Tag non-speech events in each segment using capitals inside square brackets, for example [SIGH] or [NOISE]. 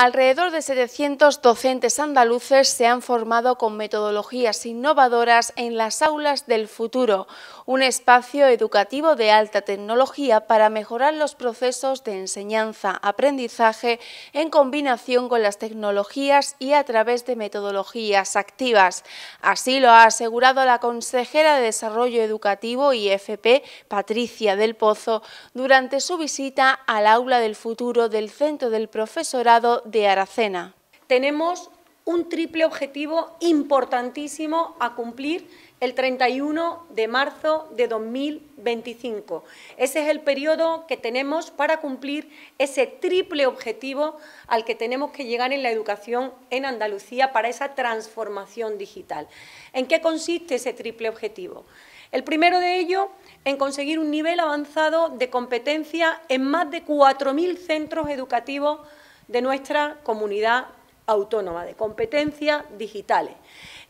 Alrededor de 700 docentes andaluces se han formado con metodologías innovadoras en las aulas del futuro, un espacio educativo de alta tecnología para mejorar los procesos de enseñanza-aprendizaje en combinación con las tecnologías y a través de metodologías activas. Así lo ha asegurado la consejera de Desarrollo Educativo y FP, Patricia del Pozo, durante su visita al aula del futuro del Centro del Profesorado de Aracena. Tenemos un triple objetivo importantísimo a cumplir el 31 de marzo de 2025. Ese es el periodo que tenemos para cumplir ese triple objetivo al que tenemos que llegar en la educación en Andalucía para esa transformación digital. ¿En qué consiste ese triple objetivo? El primero de ello en conseguir un nivel avanzado de competencia en más de 4.000 centros educativos de nuestra comunidad autónoma, de competencias digitales.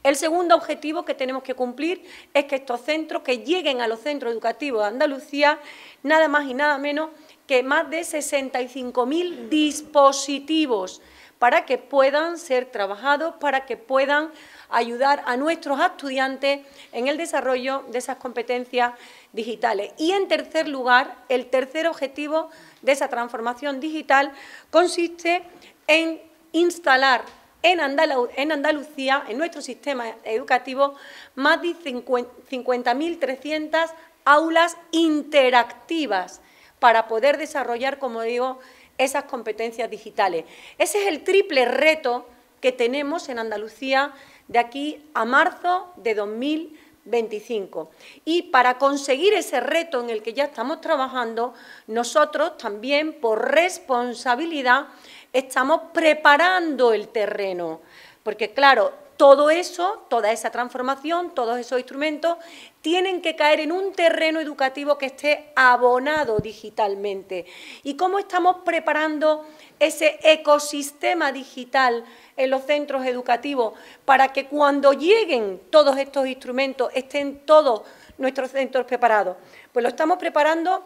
El segundo objetivo que tenemos que cumplir es que estos centros, que lleguen a los centros educativos de Andalucía, nada más y nada menos que más de 65.000 dispositivos para que puedan ser trabajados, para que puedan ayudar a nuestros estudiantes en el desarrollo de esas competencias digitales. Y en tercer lugar, el tercer objetivo de esa transformación digital consiste en instalar en, Andalucía, en nuestro sistema educativo, más de 50.300 aulas interactivas para poder desarrollar, como digo, esas competencias digitales. Ese es el triple reto que tenemos en Andalucía de aquí a marzo de 2025. Y para conseguir ese reto en el que ya estamos trabajando, nosotros también, por responsabilidad, estamos preparando el terreno. Porque, claro, todo eso, toda esa transformación, todos esos instrumentos tienen que caer en un terreno educativo que esté abonado digitalmente. ¿Y cómo estamos preparando ese ecosistema digital en los centros educativos para que cuando lleguen todos estos instrumentos estén todos nuestros centros preparados? Pues lo estamos preparando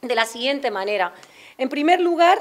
de la siguiente manera. En primer lugar,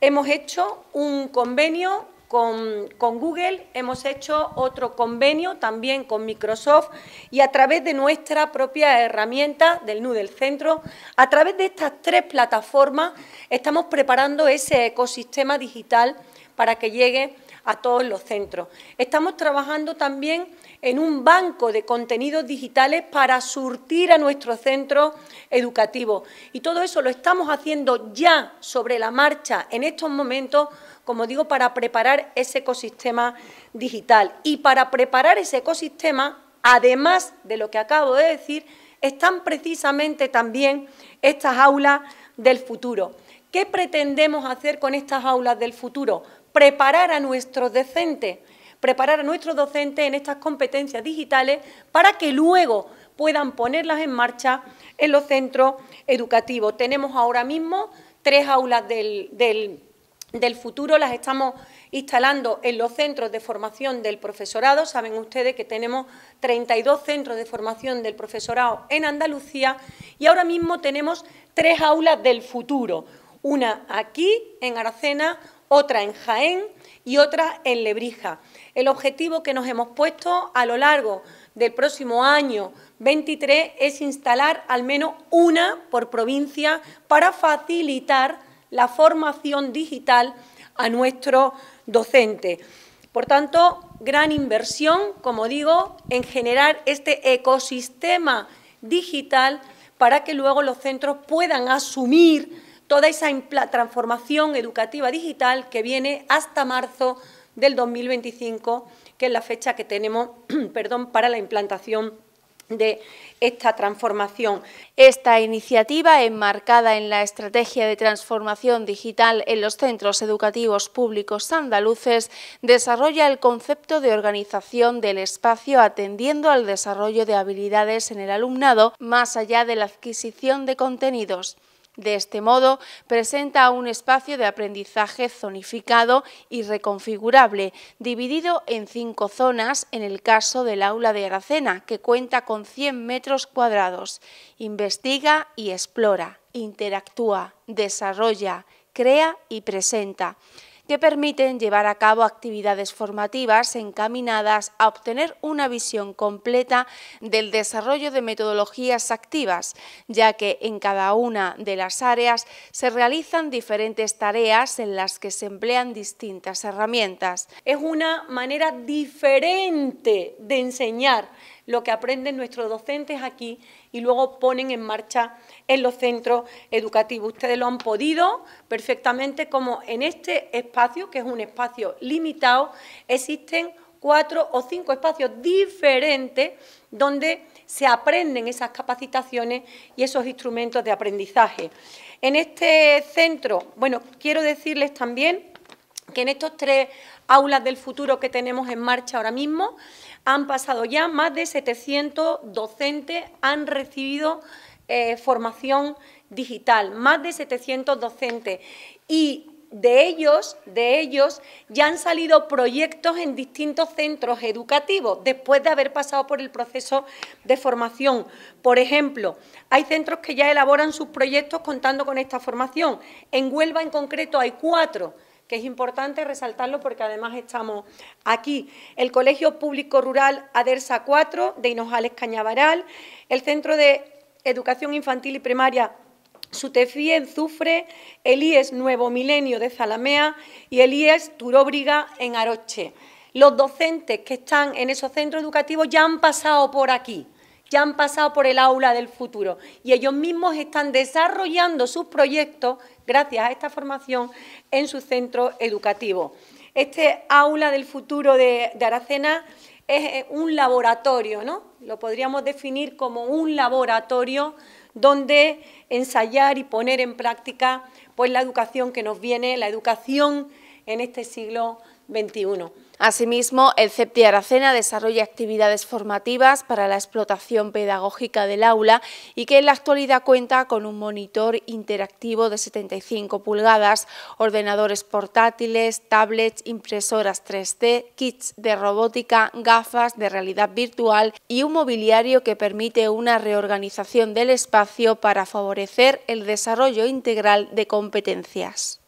hemos hecho un convenio con, Google, hemos hecho otro convenio también con Microsoft y a través de nuestra propia herramienta del Nudel centro, a través de estas tres plataformas estamos preparando ese ecosistema digital para que llegue a todos los centros. Estamos trabajando también en un banco de contenidos digitales para surtir a nuestros centros educativos. Y todo eso lo estamos haciendo ya sobre la marcha en estos momentos, como digo, para preparar ese ecosistema digital. Y para preparar ese ecosistema, además de lo que acabo de decir, están precisamente también estas aulas del futuro. ¿Qué pretendemos hacer con estas aulas del futuro? Preparar a nuestros decentes preparar a nuestros docentes en estas competencias digitales para que luego puedan ponerlas en marcha en los centros educativos. Tenemos ahora mismo tres aulas del, futuro, las estamos instalando en los centros de formación del profesorado. Saben ustedes que tenemos 32 centros de formación del profesorado en Andalucía y ahora mismo tenemos tres aulas del futuro. Una aquí, en Aracena, otra en Jaén y otra en Lebrija. El objetivo que nos hemos puesto a lo largo del próximo año 23 es instalar al menos una por provincia para facilitar la formación digital a nuestros docentes. Por tanto, gran inversión, como digo, en generar este ecosistema digital para que luego los centros puedan asumir toda esa transformación educativa digital que viene hasta marzo del 2025, que es la fecha que tenemos [CLEARS THROAT] para la implantación de esta transformación. Esta iniciativa, enmarcada en la Estrategia de Transformación Digital en los Centros Educativos Públicos Andaluces, desarrolla el concepto de organización del espacio atendiendo al desarrollo de habilidades en el alumnado, más allá de la adquisición de contenidos. De este modo, presenta un espacio de aprendizaje zonificado y reconfigurable, dividido en cinco zonas en el caso del aula de Aracena, que cuenta con 100 metros cuadrados. Investiga y explora, interactúa, desarrolla, crea y presenta que permiten llevar a cabo actividades formativas encaminadas a obtener una visión completa del desarrollo de metodologías activas, ya que en cada una de las áreas se realizan diferentes tareas en las que se emplean distintas herramientas. Es una manera diferente de enseñar lo que aprenden nuestros docentes aquí y luego ponen en marcha en los centros educativos. Ustedes lo han podido perfectamente como en este espacio, que es un espacio limitado, existen cuatro o cinco espacios diferentes donde se aprenden esas capacitaciones y esos instrumentos de aprendizaje. En este centro, bueno, quiero decirles también que en estos tres aulas del futuro que tenemos en marcha ahora mismo, han pasado ya más de 700 docentes, han recibido eh, formación digital, más de 700 docentes. Y de ellos, de ellos, ya han salido proyectos en distintos centros educativos después de haber pasado por el proceso de formación. Por ejemplo, hay centros que ya elaboran sus proyectos contando con esta formación. En Huelva, en concreto, hay cuatro es importante resaltarlo porque además estamos aquí. El Colegio Público Rural Adersa 4 de Hinojales Cañabaral, el Centro de Educación Infantil y Primaria Sutefí en Zufre, el IES Nuevo Milenio de Zalamea y el IES Turóbriga en Aroche. Los docentes que están en esos centros educativos ya han pasado por aquí ...ya han pasado por el aula del futuro y ellos mismos están desarrollando sus proyectos gracias a esta formación en su centro educativo. Este aula del futuro de, de Aracena es eh, un laboratorio, ¿no? Lo podríamos definir como un laboratorio donde ensayar y poner en práctica pues, la educación que nos viene, la educación en este siglo XXI. Asimismo, el Cepti Aracena desarrolla actividades formativas para la explotación pedagógica del aula y que en la actualidad cuenta con un monitor interactivo de 75 pulgadas, ordenadores portátiles, tablets, impresoras 3D, kits de robótica, gafas de realidad virtual y un mobiliario que permite una reorganización del espacio para favorecer el desarrollo integral de competencias.